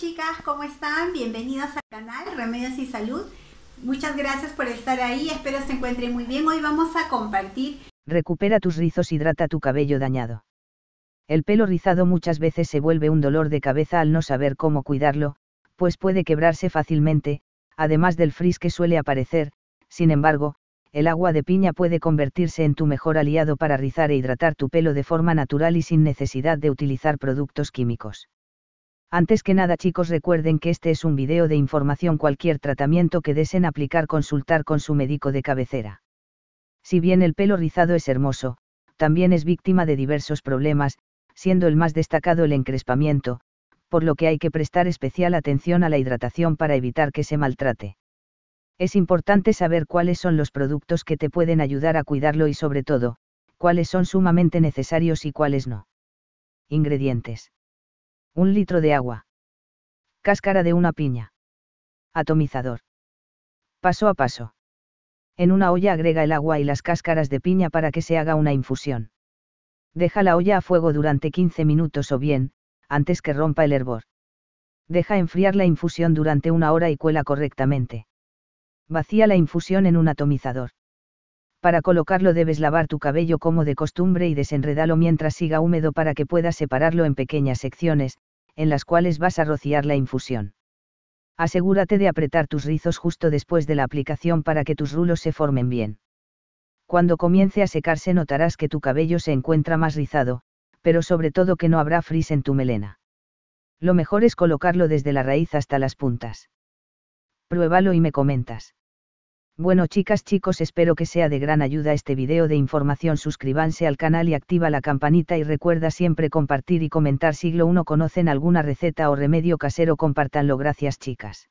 chicas, ¿cómo están? Bienvenidas al canal Remedios y Salud. Muchas gracias por estar ahí, espero se encuentren muy bien. Hoy vamos a compartir... Recupera tus rizos, hidrata tu cabello dañado. El pelo rizado muchas veces se vuelve un dolor de cabeza al no saber cómo cuidarlo, pues puede quebrarse fácilmente, además del frizz que suele aparecer, sin embargo, el agua de piña puede convertirse en tu mejor aliado para rizar e hidratar tu pelo de forma natural y sin necesidad de utilizar productos químicos. Antes que nada chicos recuerden que este es un video de información cualquier tratamiento que deseen aplicar consultar con su médico de cabecera. Si bien el pelo rizado es hermoso, también es víctima de diversos problemas, siendo el más destacado el encrespamiento, por lo que hay que prestar especial atención a la hidratación para evitar que se maltrate. Es importante saber cuáles son los productos que te pueden ayudar a cuidarlo y sobre todo, cuáles son sumamente necesarios y cuáles no. Ingredientes. Un litro de agua. Cáscara de una piña. Atomizador. Paso a paso. En una olla agrega el agua y las cáscaras de piña para que se haga una infusión. Deja la olla a fuego durante 15 minutos o bien, antes que rompa el hervor. Deja enfriar la infusión durante una hora y cuela correctamente. Vacía la infusión en un atomizador para colocarlo debes lavar tu cabello como de costumbre y desenredalo mientras siga húmedo para que puedas separarlo en pequeñas secciones, en las cuales vas a rociar la infusión. Asegúrate de apretar tus rizos justo después de la aplicación para que tus rulos se formen bien. Cuando comience a secarse notarás que tu cabello se encuentra más rizado, pero sobre todo que no habrá frizz en tu melena. Lo mejor es colocarlo desde la raíz hasta las puntas. Pruébalo y me comentas. Bueno chicas chicos espero que sea de gran ayuda este video de información suscríbanse al canal y activa la campanita y recuerda siempre compartir y comentar siglo 1 conocen alguna receta o remedio casero compartanlo gracias chicas.